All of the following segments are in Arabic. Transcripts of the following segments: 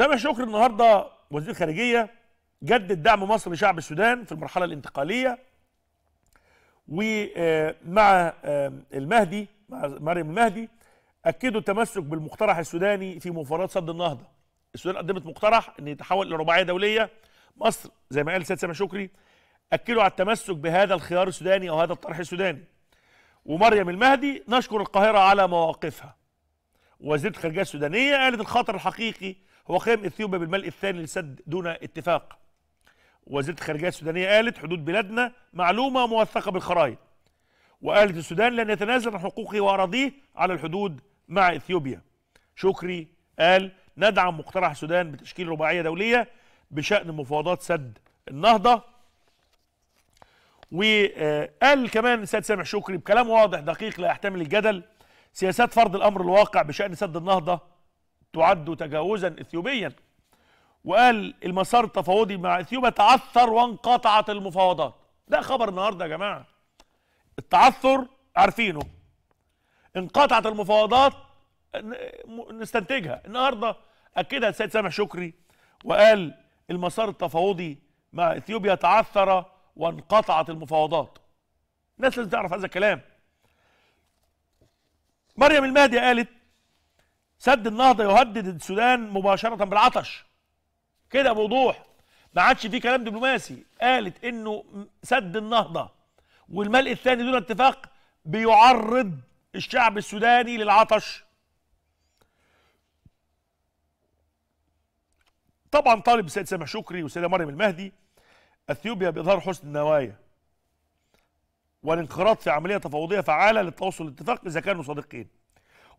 سامح شكري النهارده وزير خارجيه جدد دعم مصر لشعب السودان في المرحله الانتقاليه ومع آه، آه، المهدي مع مريم المهدي اكدوا التمسك بالمقترح السوداني في مفاوضات سد النهضه السودان قدمت مقترح ان يتحول لرباعيه دوليه مصر زي ما قال السيد سامح شكري اكدوا على التمسك بهذا الخيار السوداني او هذا الطرح السوداني ومريم المهدي نشكر القاهره على مواقفها وزيره الخارجيه السودانيه قالت الخطر الحقيقي هو قيام اثيوبيا بالملء الثاني للسد دون اتفاق وزيره الخارجيه السودانيه قالت حدود بلادنا معلومه موثقه بالخرائط وقالت السودان لن يتنازل عن حقوقه واراضيه على الحدود مع اثيوبيا شكري قال ندعم مقترح السودان بتشكيل رباعيه دوليه بشان مفاوضات سد النهضه وقال كمان السيد سامح شكري بكلام واضح دقيق لا يحتمل الجدل سياسات فرض الأمر الواقع بشأن سد النهضة تعد تجاوزا إثيوبيا وقال المسار التفاوضي مع إثيوبيا تعثر وانقطعت المفاوضات ده خبر النهاردة يا جماعة التعثر عارفينه انقطعت المفاوضات نستنتجها النهاردة أكدها السيد سامح شكري وقال المسار التفاوضي مع إثيوبيا تعثر وانقطعت المفاوضات الناس لازم تعرف هذا الكلام مريم المهدي قالت سد النهضه يهدد السودان مباشره بالعطش كده بوضوح ما عادش في كلام دبلوماسي قالت انه سد النهضه والملء الثاني دون اتفاق بيعرض الشعب السوداني للعطش طبعا طالب السيد سامح شكري والسيده مريم المهدي اثيوبيا باظهار حسن النوايا والانخراط في عملية تفاوضية فعالة للتوصل الاتفاق إذا كانوا صادقين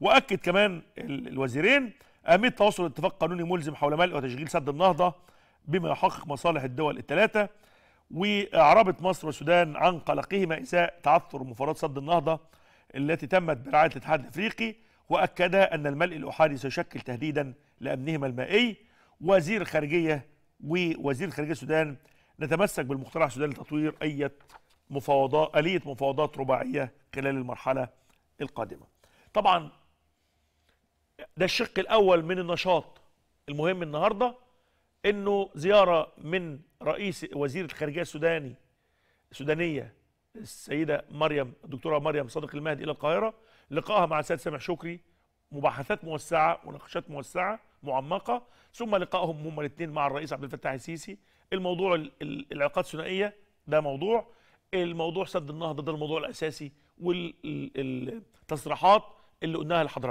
وأكد كمان الوزيرين أهمية توصل لاتفاق قانوني ملزم حول ملء وتشغيل سد النهضة بما يحقق مصالح الدول الثلاثة وأعربت مصر والسودان عن قلقهما إزاء تعثر مفاوضات سد النهضة التي تمت برعاية الاتحاد الأفريقي وأكدا أن الملء الأحادي سيشكل تهديدا لأمنهما المائي وزير الخارجية ووزير خارجية السودان نتمسك بالمقترح السوداني لتطوير أي مفاوضات آلية مفاوضات رباعية خلال المرحلة القادمة طبعا ده الشق الأول من النشاط المهم النهاردة أنه زيارة من رئيس وزير الخارجية السوداني السودانية السيدة مريم الدكتورة مريم صادق المهدي إلى القاهرة لقائها مع السيد سامح شكري مباحثات موسعة ونقشات موسعة معمقة ثم لقائهم هما الاثنين مع الرئيس عبد الفتاح السيسي الموضوع العلاقات الثنائية ده موضوع الموضوع سد النهضه ده الموضوع الاساسي والتصريحات اللي قلناها لحضرتك